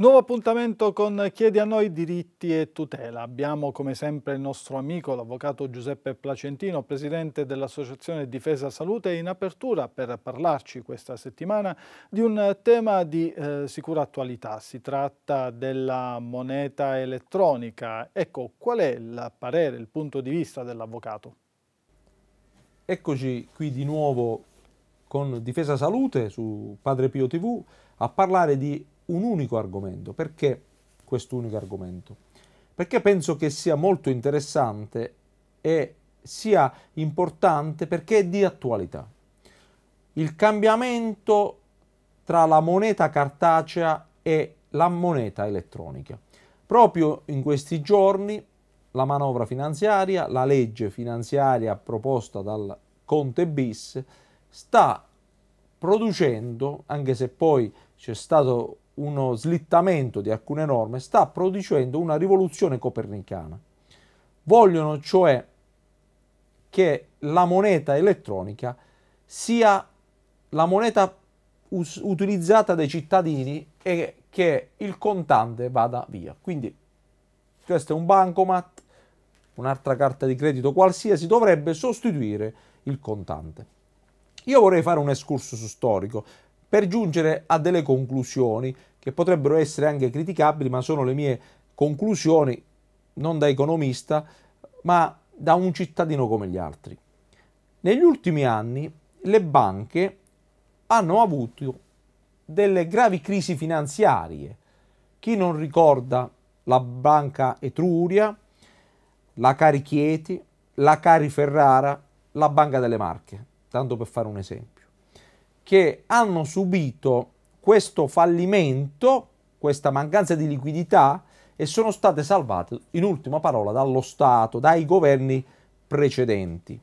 Nuovo appuntamento con Chiedi a noi diritti e tutela. Abbiamo come sempre il nostro amico, l'avvocato Giuseppe Placentino, presidente dell'Associazione Difesa Salute, in apertura per parlarci questa settimana di un tema di eh, sicura attualità. Si tratta della moneta elettronica. Ecco, qual è il parere, il punto di vista dell'avvocato? Eccoci qui di nuovo con Difesa Salute su Padre Pio TV a parlare di un unico argomento. Perché questo unico argomento? Perché penso che sia molto interessante e sia importante perché è di attualità. Il cambiamento tra la moneta cartacea e la moneta elettronica. Proprio in questi giorni la manovra finanziaria, la legge finanziaria proposta dal Conte bis, sta producendo, anche se poi c'è stato uno slittamento di alcune norme sta producendo una rivoluzione copernicana. Vogliono cioè che la moneta elettronica sia la moneta utilizzata dai cittadini e che il contante vada via. Quindi questo è un bancomat, un'altra carta di credito qualsiasi dovrebbe sostituire il contante. Io vorrei fare un escursus storico per giungere a delle conclusioni che potrebbero essere anche criticabili, ma sono le mie conclusioni non da economista, ma da un cittadino come gli altri. Negli ultimi anni le banche hanno avuto delle gravi crisi finanziarie. Chi non ricorda la Banca Etruria, la Cari Chieti, la Cari Ferrara, la Banca delle Marche, tanto per fare un esempio che hanno subito questo fallimento, questa mancanza di liquidità e sono state salvate in ultima parola dallo Stato, dai governi precedenti.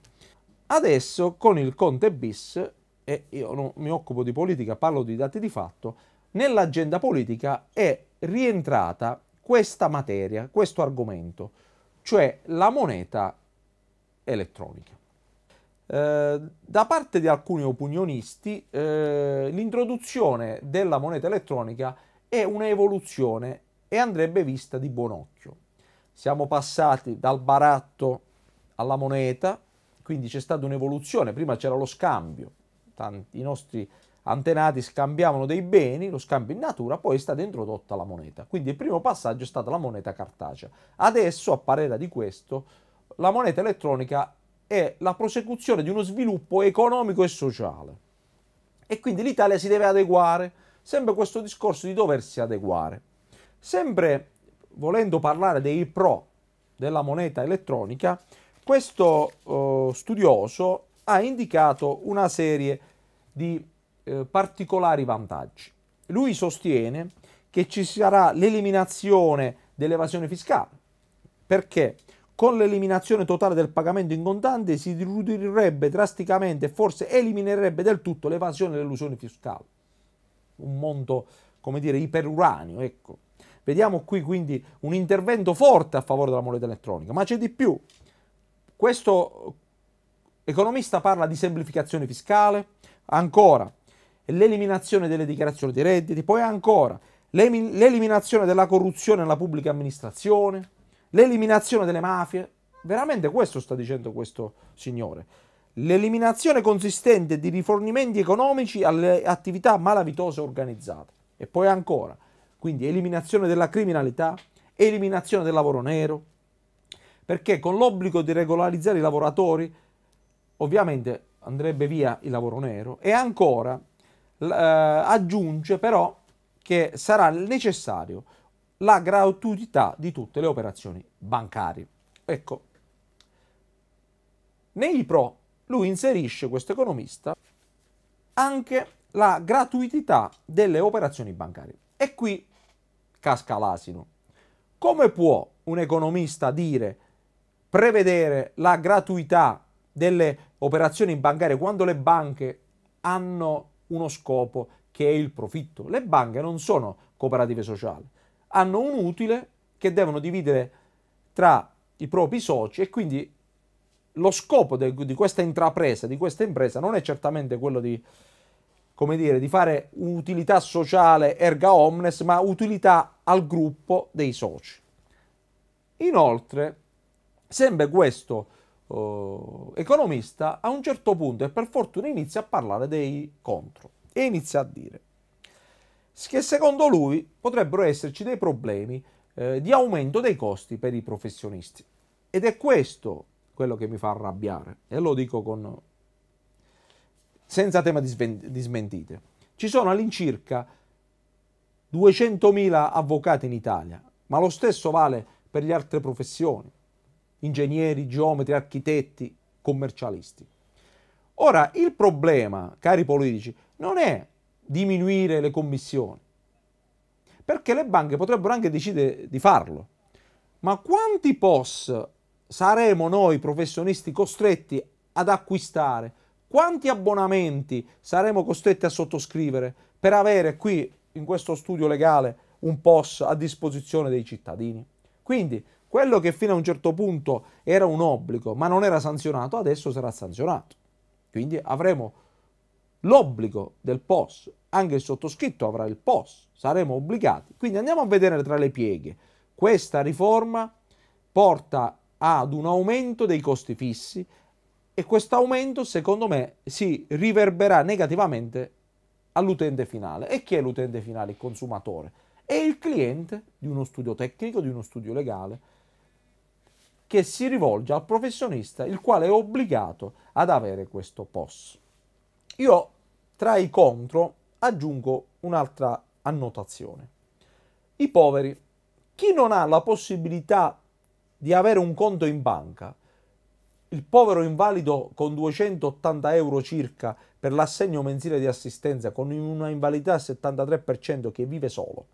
Adesso con il Conte bis, e io non mi occupo di politica, parlo di dati di fatto, nell'agenda politica è rientrata questa materia, questo argomento, cioè la moneta elettronica. Eh, da parte di alcuni opinionisti eh, l'introduzione della moneta elettronica è un'evoluzione e andrebbe vista di buon occhio. Siamo passati dal baratto alla moneta, quindi c'è stata un'evoluzione, prima c'era lo scambio, Tanti, i nostri antenati scambiavano dei beni, lo scambio in natura, poi è stata introdotta la moneta. Quindi il primo passaggio è stata la moneta cartacea. Adesso, a parità di questo, la moneta elettronica è la prosecuzione di uno sviluppo economico e sociale. E quindi l'Italia si deve adeguare, sempre questo discorso di doversi adeguare. Sempre volendo parlare dei pro della moneta elettronica, questo eh, studioso ha indicato una serie di eh, particolari vantaggi. Lui sostiene che ci sarà l'eliminazione dell'evasione fiscale, perché con l'eliminazione totale del pagamento in contante si ridurrebbe drasticamente e forse eliminerebbe del tutto l'evasione e l'elusione fiscale. Un mondo, come dire, iperuranio, ecco. Vediamo qui quindi un intervento forte a favore della moneta elettronica, ma c'è di più. Questo economista parla di semplificazione fiscale, ancora l'eliminazione delle dichiarazioni di redditi, poi ancora l'eliminazione della corruzione nella pubblica amministrazione, l'eliminazione delle mafie. Veramente questo sta dicendo questo signore. L'eliminazione consistente di rifornimenti economici alle attività malavitose organizzate. E poi ancora, quindi eliminazione della criminalità, eliminazione del lavoro nero, perché con l'obbligo di regolarizzare i lavoratori ovviamente andrebbe via il lavoro nero e ancora eh, aggiunge però che sarà necessario la gratuità di tutte le operazioni bancarie. Ecco, nei pro lui inserisce questo economista anche la gratuità delle operazioni bancarie. E qui casca l'asino. Come può un economista dire prevedere la gratuità delle operazioni bancarie quando le banche hanno uno scopo che è il profitto? Le banche non sono cooperative sociali hanno un utile che devono dividere tra i propri soci e quindi lo scopo de, di questa intrapresa, di questa impresa, non è certamente quello di, dire, di fare utilità sociale erga omnes, ma utilità al gruppo dei soci. Inoltre, sempre questo eh, economista a un certo punto e per fortuna inizia a parlare dei contro e inizia a dire che secondo lui potrebbero esserci dei problemi eh, di aumento dei costi per i professionisti. Ed è questo quello che mi fa arrabbiare e lo dico con... senza tema di, sven... di smentite. Ci sono all'incirca 200.000 avvocati in Italia, ma lo stesso vale per le altre professioni, ingegneri, geometri, architetti, commercialisti. Ora, il problema, cari politici, non è diminuire le commissioni? Perché le banche potrebbero anche decidere di farlo. Ma quanti POS saremo noi professionisti costretti ad acquistare? Quanti abbonamenti saremo costretti a sottoscrivere per avere qui in questo studio legale un POS a disposizione dei cittadini? Quindi quello che fino a un certo punto era un obbligo ma non era sanzionato adesso sarà sanzionato. Quindi avremo l'obbligo del POS, anche il sottoscritto avrà il POS, saremo obbligati. Quindi andiamo a vedere tra le pieghe. Questa riforma porta ad un aumento dei costi fissi e questo aumento secondo me si riverberà negativamente all'utente finale. E chi è l'utente finale? Il consumatore. È il cliente di uno studio tecnico, di uno studio legale, che si rivolge al professionista, il quale è obbligato ad avere questo POS. Io tra i contro aggiungo un'altra annotazione. I poveri, chi non ha la possibilità di avere un conto in banca, il povero invalido con 280 euro circa per l'assegno mensile di assistenza con una invalidità al 73% che vive solo,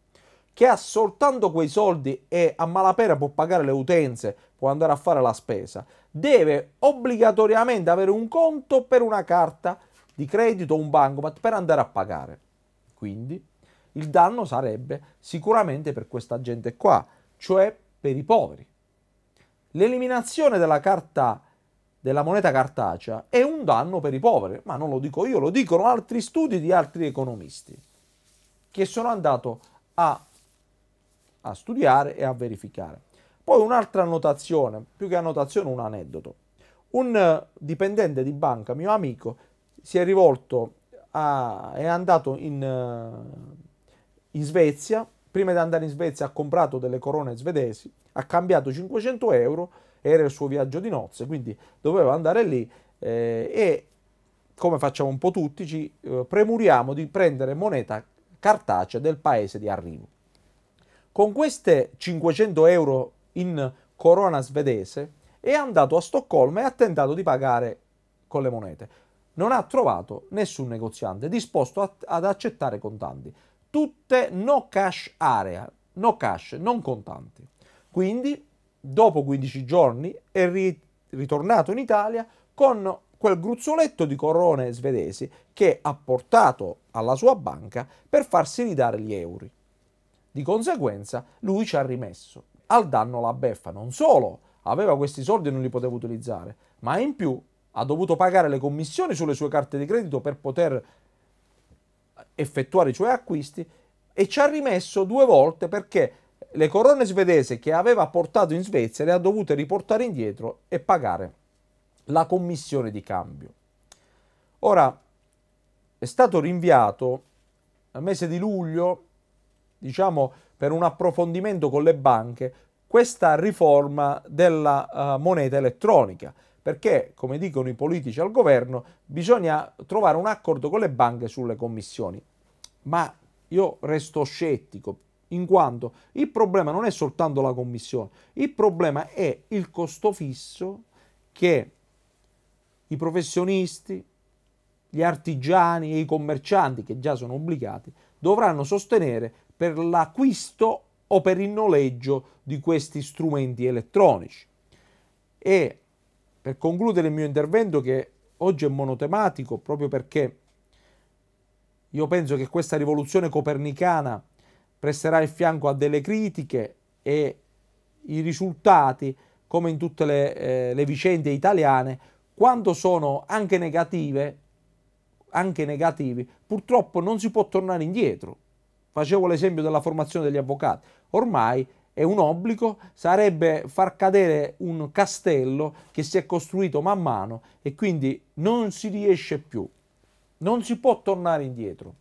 che ha soltanto quei soldi e a malapena può pagare le utenze, può andare a fare la spesa, deve obbligatoriamente avere un conto per una carta di credito o un bancomat per andare a pagare. Quindi il danno sarebbe sicuramente per questa gente qua, cioè per i poveri. L'eliminazione della, carta, della moneta cartacea è un danno per i poveri, ma non lo dico io, lo dicono altri studi di altri economisti che sono andato a, a studiare e a verificare. Poi un'altra annotazione, più che annotazione un aneddoto. Un eh, dipendente di banca, mio amico, si è rivolto a, è andato in, eh, in Svezia, prima di andare in Svezia ha comprato delle corone svedesi, ha cambiato 500 euro, era il suo viaggio di nozze, quindi doveva andare lì eh, e come facciamo un po' tutti ci eh, premuriamo di prendere moneta cartacea del paese di arrivo. Con queste 500 euro in corona svedese è andato a Stoccolma e ha tentato di pagare con le monete non ha trovato nessun negoziante disposto a, ad accettare contanti. Tutte no cash area, no cash, non contanti. Quindi, dopo 15 giorni, è ri- ritornato in Italia con quel gruzzoletto di corone svedesi che ha portato alla sua banca per farsi ridare gli euro. Di conseguenza, lui ci ha rimesso. Al danno la beffa, non solo aveva questi soldi e non li poteva utilizzare, ma in più ha dovuto pagare le commissioni sulle sue carte di credito per poter effettuare i suoi acquisti e ci ha rimesso due volte perché le corone svedese che aveva portato in Svezia le ha dovute riportare indietro e pagare la commissione di cambio. Ora è stato rinviato al mese di luglio, diciamo per un approfondimento con le banche, questa riforma della uh, moneta elettronica perché, come dicono i politici al governo, bisogna trovare un accordo con le banche sulle commissioni. Ma io resto scettico, in quanto il problema non è soltanto la commissione, il problema è il costo fisso che i professionisti, gli artigiani e i commercianti, che già sono obbligati, dovranno sostenere per l'acquisto o per il noleggio di questi strumenti elettronici. E per concludere il mio intervento che oggi è monotematico proprio perché io penso che questa rivoluzione copernicana presterà il fianco a delle critiche e i risultati, come in tutte le, eh, le vicende italiane, quando sono anche negative, anche negativi, purtroppo non si può tornare indietro. Facevo l'esempio della formazione degli avvocati. Ormai è un obbligo, sarebbe far cadere un castello che si è costruito man mano e quindi non si riesce più, non si può tornare indietro.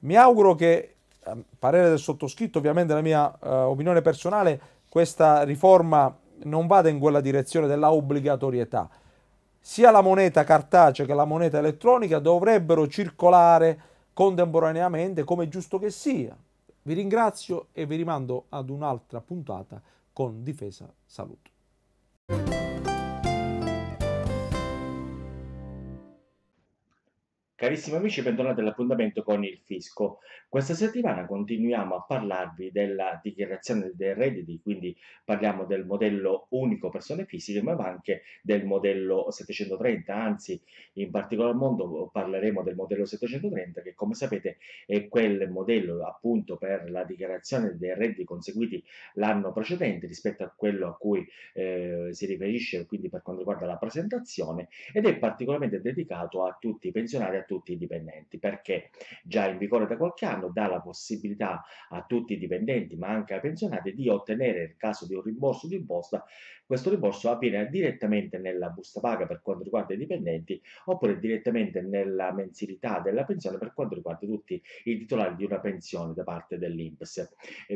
Mi auguro che, a parere del sottoscritto, ovviamente la mia eh, opinione personale, questa riforma non vada in quella direzione della obbligatorietà. Sia la moneta cartacea che la moneta elettronica dovrebbero circolare contemporaneamente come è giusto che sia, vi ringrazio e vi rimando ad un'altra puntata con Difesa Salute. Carissimi amici, bentornati all'appuntamento con il fisco. Questa settimana continuiamo a parlarvi della dichiarazione dei redditi, quindi parliamo del modello unico persone fisiche, ma anche del modello 730, anzi in particolar modo parleremo del modello 730 che come sapete è quel modello appunto per la dichiarazione dei redditi conseguiti l'anno precedente rispetto a quello a cui eh, si riferisce quindi per quanto riguarda la presentazione ed è particolarmente dedicato a tutti i pensionati, a tutti tutti i dipendenti, perché già in vigore da qualche anno dà la possibilità a tutti i dipendenti, ma anche ai pensionati, di ottenere, nel caso di un rimborso d'imposta, questo rimborso avviene direttamente nella busta paga per quanto riguarda i dipendenti oppure direttamente nella mensilità della pensione per quanto riguarda tutti i titolari di una pensione da parte dell'INPS.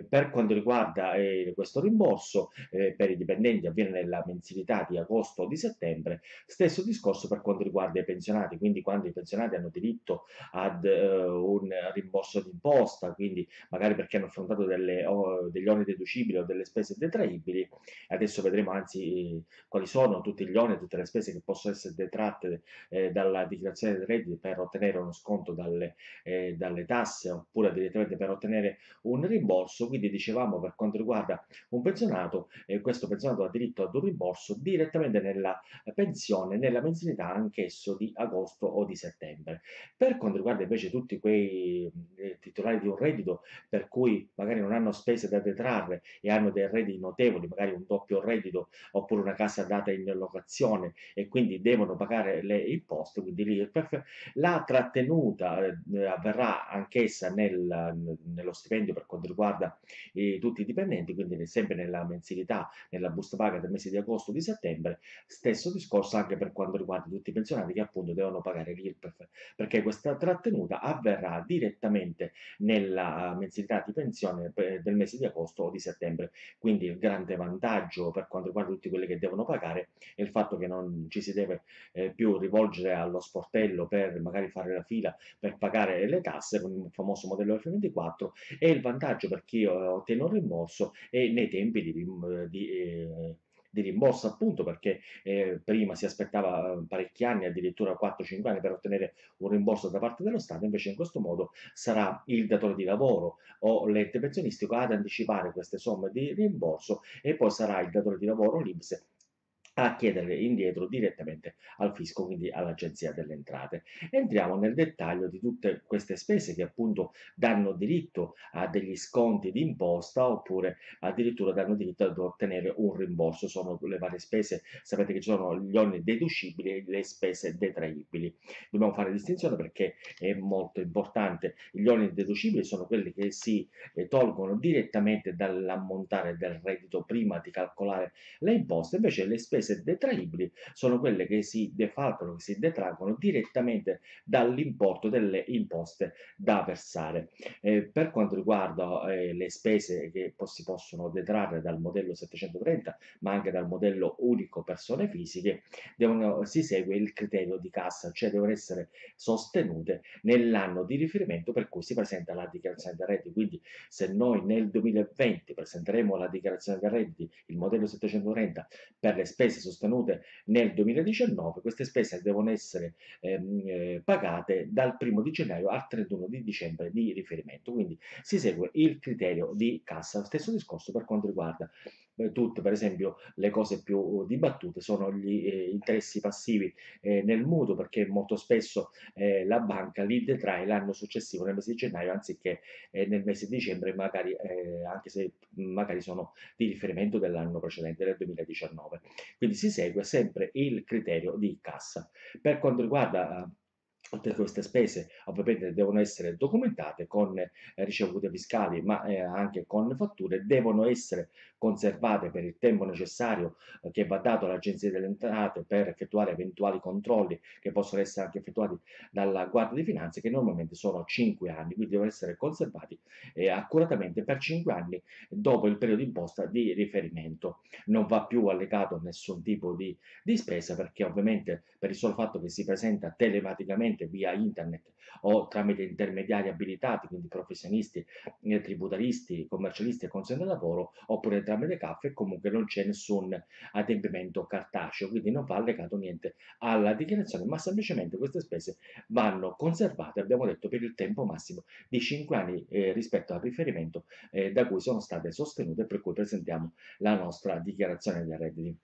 per quanto riguarda eh, questo rimborso eh, per i dipendenti avviene nella mensilità di agosto o di settembre, stesso discorso per quanto riguarda i pensionati, quindi quando i pensionati hanno diritto ad eh, un rimborso di imposta, quindi magari perché hanno affrontato delle, o, degli oneri deducibili o delle spese detraibili, adesso vedremo anzi quali sono tutti gli oneri, tutte le spese che possono essere detratte eh, dalla dichiarazione dei redditi per ottenere uno sconto dalle, eh, dalle, tasse oppure direttamente per ottenere un rimborso. Quindi dicevamo per quanto riguarda un pensionato, eh, questo pensionato ha diritto ad un rimborso direttamente nella pensione, nella mensilità anch'esso di agosto o di settembre. Per quanto riguarda invece tutti quei eh, titolari di un reddito per cui magari non hanno spese da detrarre e hanno dei redditi notevoli, magari un doppio reddito oppure una casa data in locazione e quindi devono pagare le imposte, quindi l'IRPEF, la trattenuta eh, avverrà anch'essa nel, nello stipendio per quanto riguarda eh, tutti i dipendenti, quindi sempre nella mensilità, nella busta paga del mese di agosto e di settembre, stesso discorso anche per quanto riguarda tutti i pensionati che appunto devono pagare l'IRPEF, perché questa trattenuta avverrà direttamente nella mensilità di pensione eh, del mese di agosto o di settembre, quindi il grande vantaggio per quanto riguarda riguarda tutti quelli che devono pagare e il fatto che non ci si deve eh, più rivolgere allo sportello per magari fare la fila per pagare le tasse con il famoso modello F24 e il vantaggio per chi ottiene un rimborso è nei tempi di, eh, di eh, di rimborso appunto perché eh, prima si aspettava eh, parecchi anni, addirittura 4-5 anni per ottenere un rimborso da parte dello Stato, invece in questo modo sarà il datore di lavoro o l'ente pensionistico ad anticipare queste somme di rimborso e poi sarà il datore di lavoro l'Ibse a chiederle indietro direttamente al fisco, quindi all'Agenzia delle Entrate. Entriamo nel dettaglio di tutte queste spese che appunto danno diritto a degli sconti di imposta oppure addirittura danno diritto ad ottenere un rimborso. Sono le varie spese, sapete che ci sono gli oneri deducibili e le spese detraibili. Dobbiamo fare distinzione perché è molto importante. Gli oneri deducibili sono quelli che si eh, tolgono direttamente dall'ammontare del reddito prima di calcolare le imposte, invece le spese spese detraibili sono quelle che si defalcano, che si detraggono direttamente dall'importo delle imposte da versare. Eh, per quanto riguarda eh, le spese che si possono detrarre dal modello 730, ma anche dal modello unico persone fisiche, devono, si segue il criterio di cassa, cioè devono essere sostenute nell'anno di riferimento per cui si presenta la dichiarazione dei redditi. Quindi se noi nel 2020 presenteremo la dichiarazione dei redditi, il modello 730 per le spese spese sostenute nel 2019, queste spese devono essere ehm, eh, pagate dal 1 di gennaio al 31 di dicembre di riferimento, quindi si segue il criterio di cassa. Stesso discorso per quanto riguarda eh, tutte, per esempio, le cose più dibattute sono gli eh, interessi passivi eh, nel mutuo, perché molto spesso eh, la banca li detrae l'anno successivo, nel mese di gennaio, anziché eh, nel mese di dicembre, magari, eh, anche se magari sono di riferimento dell'anno precedente, del 2019. Quindi si segue sempre il criterio di cassa. Per quanto riguarda per queste spese ovviamente devono essere documentate con eh, ricevute fiscali ma eh, anche con fatture devono essere conservate per il tempo necessario eh, che va dato all'agenzia delle entrate per effettuare eventuali controlli che possono essere anche effettuati dalla guardia di finanze che normalmente sono 5 anni quindi devono essere conservati accuratamente per 5 anni dopo il periodo imposta di riferimento non va più allegato nessun tipo di, di spesa perché ovviamente per il solo fatto che si presenta telematicamente direttamente via internet o tramite intermediari abilitati, quindi professionisti, eh, tributaristi, commercialisti e consigli consente lavoro, oppure tramite caffè, comunque non c'è nessun adempimento cartaceo, quindi non va legato niente alla dichiarazione, ma semplicemente queste spese vanno conservate, abbiamo detto, per il tempo massimo di 5 anni eh, rispetto al riferimento eh, da cui sono state sostenute per cui presentiamo la nostra dichiarazione dei redditi.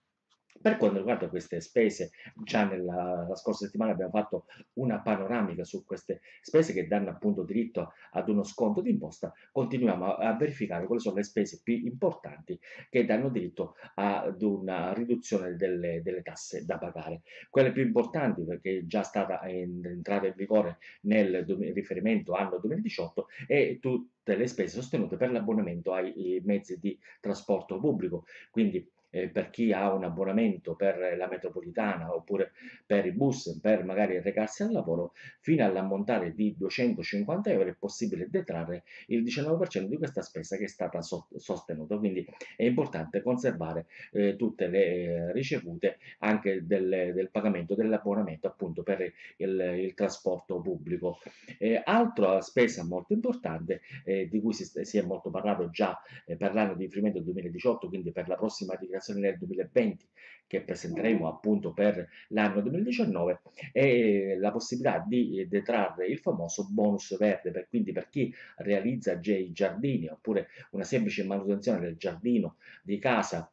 Per quanto riguarda queste spese, già nella scorsa settimana abbiamo fatto una panoramica su queste spese che danno appunto diritto ad uno sconto d'imposta. Continuiamo a, a verificare quali sono le spese più importanti che danno diritto ad una riduzione delle, delle tasse da pagare. Quelle più importanti, perché è già stata in, entrata in vigore nel riferimento anno 2018, è tutte le spese sostenute per l'abbonamento ai mezzi di trasporto pubblico. Quindi eh, per chi ha un abbonamento per la metropolitana oppure per i bus, per magari recarsi al lavoro, fino all'ammontare di 250 euro è possibile detrarre il 19% di questa spesa che è stata so sostenuta. Quindi è importante conservare eh, tutte le eh, ricevute anche del, del pagamento dell'abbonamento appunto per il, il trasporto pubblico. Eh, altra spesa molto importante eh, di cui si, si, è molto parlato già eh, per l'anno di riferimento 2018, quindi per la prossima dichiarazione dichiarazione del 2020 che presenteremo mm-hmm. appunto per l'anno 2019 è la possibilità di detrarre il famoso bonus verde, per, quindi per chi realizza già i giardini oppure una semplice manutenzione del giardino di casa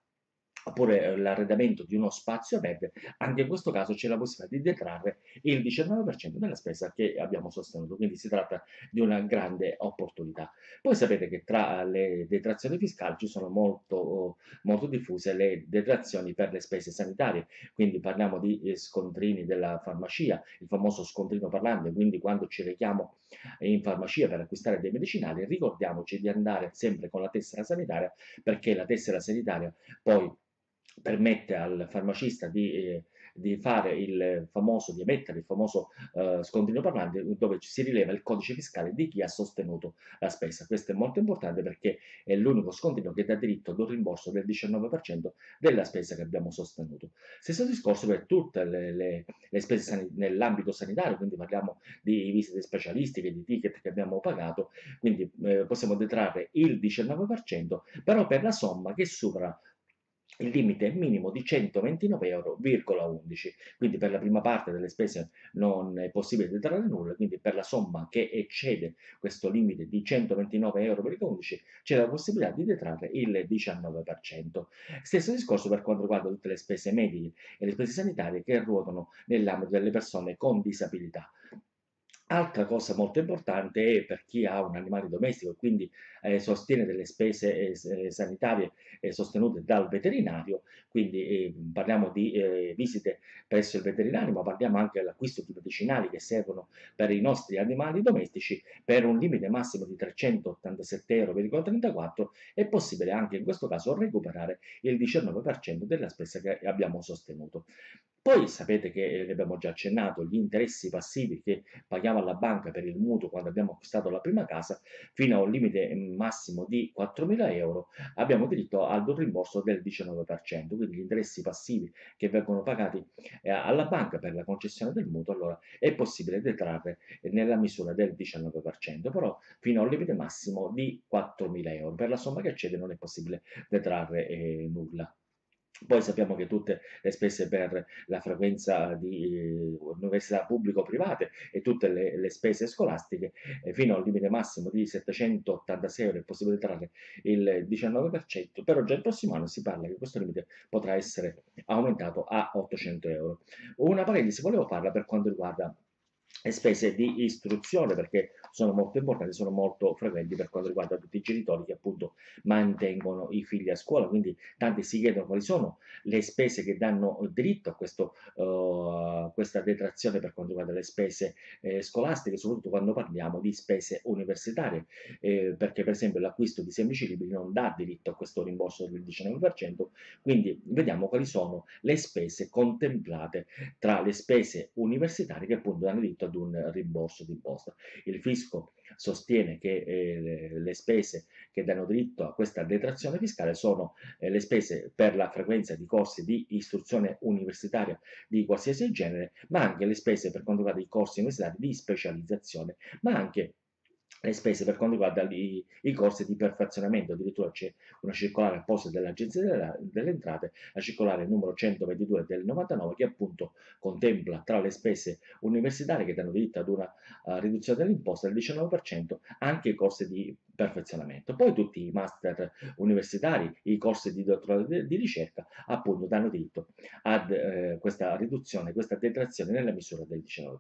oppure eh, l'arredamento di uno spazio verde, anche in questo caso c'è la possibilità di detrarre il 19% della spesa che abbiamo sostenuto, quindi si tratta di una grande opportunità. Poi sapete che tra le detrazioni fiscali ci sono molto, molto diffuse le detrazioni per le spese sanitarie, quindi parliamo di eh, scontrini della farmacia, il famoso scontrino parlante, quindi quando ci rechiamo in farmacia per acquistare dei medicinali, ricordiamoci di andare sempre con la tessera sanitaria perché la tessera sanitaria poi permette al farmacista di, eh, di, fare il famoso, di emettere il famoso eh, scontrino parlante dove ci si rileva il codice fiscale di chi ha sostenuto la spesa. Questo è molto importante perché è l'unico scontrino che dà diritto ad un rimborso del 19% della spesa che abbiamo sostenuto. Stesso discorso per tutte le, le, le spese san nell'ambito sanitario, quindi parliamo di visite specialistiche, di ticket che abbiamo pagato, quindi eh, possiamo detrarre il 19%, però per la somma che supera il limite minimo di 129,11 euro. Quindi per la prima parte delle spese non è possibile detrarre nulla, quindi per la somma che eccede questo limite di 129,11 euro c'è la possibilità di detrarre il 19%. Stesso discorso per quanto riguarda tutte le spese mediche e le spese sanitarie che ruotano nell'ambito delle persone con disabilità. Altra cosa molto importante è per chi ha un animale domestico e quindi eh, sostiene delle spese eh, eh, sanitarie eh, sostenute dal veterinario, quindi ehm, parliamo di eh, visite presso il veterinario, ma parliamo anche dell'acquisto di medicinali che servono per i nostri animali domestici per un limite massimo di 387,34 euro è possibile anche in questo caso recuperare il 19% della spesa che abbiamo sostenuto. Poi sapete che, ne eh, abbiamo già accennato, gli interessi passivi che paghiamo alla banca per il mutuo quando abbiamo acquistato la prima casa, fino a un limite massimo di 4.000 euro, abbiamo diritto ad un rimborso del 19%, quindi gli interessi passivi che vengono pagati eh, alla banca per la concessione del mutuo, allora è possibile detrarre nella misura del 19%, però fino a un limite massimo di 4.000 euro. Per la somma che accede non è possibile detrarre eh, nulla. Poi sappiamo che tutte le spese per la frequenza di eh, università pubbliche o private e tutte le, le spese scolastiche eh, fino al limite massimo di 786 euro è possibile trarre il 19%, però già il prossimo anno si parla che questo limite potrà essere aumentato a 800 euro. Una parentesi volevo farla per quanto riguarda e spese di istruzione perché sono molto importanti, sono molto frequenti per quanto riguarda tutti i genitori che appunto mantengono i figli a scuola, quindi tanti si chiedono quali sono le spese che danno diritto a questo, uh, questa detrazione per quanto riguarda le spese eh, scolastiche, soprattutto quando parliamo di spese universitarie, eh, perché per esempio l'acquisto di semplici libri non dà diritto a questo rimborso del 19%, quindi vediamo quali sono le spese contemplate tra le spese universitarie che appunto danno diritto a ad un rimborso d'imposta. Il fisco sostiene che eh, le spese che danno diritto a questa detrazione fiscale sono eh, le spese per la frequenza di corsi di istruzione universitaria di qualsiasi genere, ma anche le spese per quanto riguarda i corsi universitari di specializzazione, ma anche le spese per quanto riguarda i, i corsi di perfezionamento, addirittura c'è una circolare apposta dell'Agenzia delle, delle, Entrate, la circolare numero 122 del 99 che appunto contempla tra le spese universitarie che danno diritto ad una uh, riduzione dell'imposta del 19% anche i corsi di perfezionamento. Poi tutti i master universitari, i corsi di dottorato di, di ricerca appunto danno diritto ad eh, questa riduzione, questa detrazione nella misura del 19%.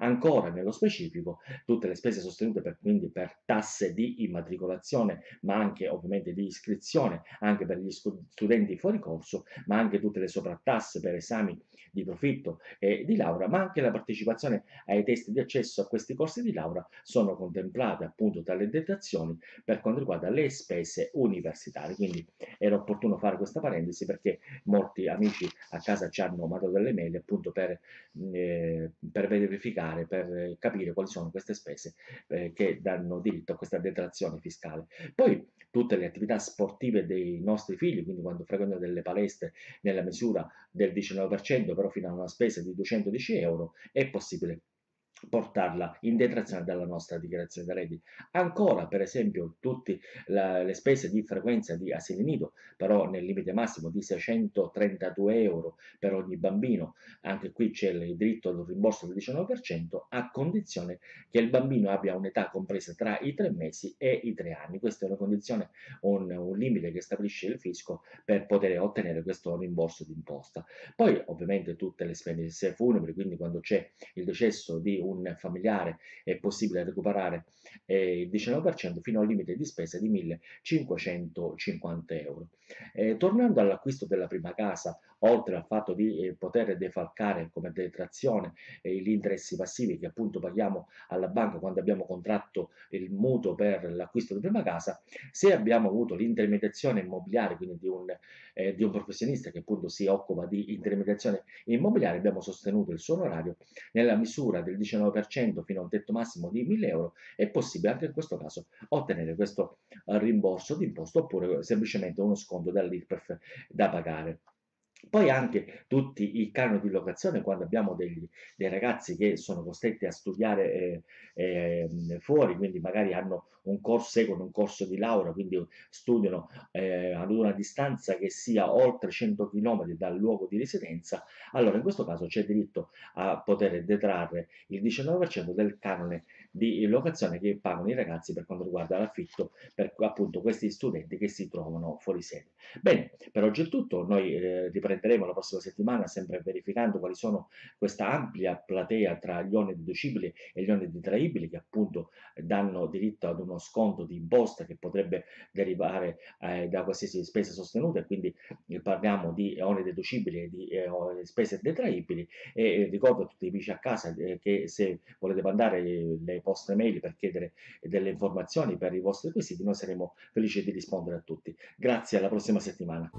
Ancora nello specifico tutte le spese sostenute per, quindi per tasse di immatricolazione, ma anche ovviamente di iscrizione, anche per gli studenti fuori corso, ma anche tutte le soprattasse per esami di profitto e di laurea, ma anche la partecipazione ai test di accesso a questi corsi di laurea sono contemplate appunto dalle detrazioni per quanto riguarda le spese universitarie. Quindi era opportuno fare questa parentesi perché molti amici a casa ci hanno mandato delle mail appunto per, eh, per verificare, per eh, capire quali sono queste spese eh, che danno diritto a questa detrazione fiscale. Poi tutte le attività sportive dei nostri figli, quindi quando frequentano delle palestre nella misura del 19%, però fino a una spesa di 210 euro, è possibile portarla in detrazione dalla nostra dichiarazione da redditi. Ancora, per esempio, tutte le spese di frequenza di asili nido, però nel limite massimo di 632 euro per ogni bambino, anche qui c'è il diritto al rimborso del 19%, a condizione che il bambino abbia un'età compresa tra i tre mesi e i tre anni. Questa è una condizione, un, un limite che stabilisce il fisco per poter ottenere questo rimborso d'imposta. Poi, ovviamente, tutte le spese funebri, quindi quando c'è il decesso di un un familiare è possibile recuperare eh, il 19% fino al limite di spesa di 1550 euro. Eh, tornando all'acquisto della prima casa oltre al fatto di eh, poter defalcare come detrazione eh, gli interessi passivi che appunto paghiamo alla banca quando abbiamo contratto il mutuo per l'acquisto di prima casa, se abbiamo avuto l'intermediazione immobiliare, quindi di un, eh, di un professionista che appunto si occupa di intermediazione immobiliare, abbiamo sostenuto il suo onorario nella misura del 19% fino a un tetto massimo di 1000 euro, è possibile anche in questo caso ottenere questo eh, rimborso d'imposta oppure semplicemente uno sconto dall'IRPEF da pagare. Poi anche tutti i canoni di locazione, quando abbiamo degli, dei ragazzi che sono costretti a studiare eh, eh, fuori, quindi magari hanno un corso, seguono un corso di laurea, quindi studiano eh, ad una distanza che sia oltre 100 km dal luogo di residenza, allora in questo caso c'è diritto a poter detrarre il 19% del canone di locazione che pagano i ragazzi per quanto riguarda l'affitto per appunto questi studenti che si trovano fuori sede. Bene, per oggi è tutto, noi eh, riprenderemo la prossima settimana sempre verificando quali sono questa ampia platea tra gli oneri deducibili e gli oneri detraibili che appunto danno diritto ad uno sconto di imposta che potrebbe derivare eh, da qualsiasi spesa sostenuta e quindi eh, parliamo di oneri deducibili e di eh, spese detraibili e eh, ricordo a tutti i vicini a casa eh, che se volete mandare le vostre mail per chiedere delle informazioni per i vostri quesiti, noi saremo felici di rispondere a tutti. Grazie, alla prossima settimana.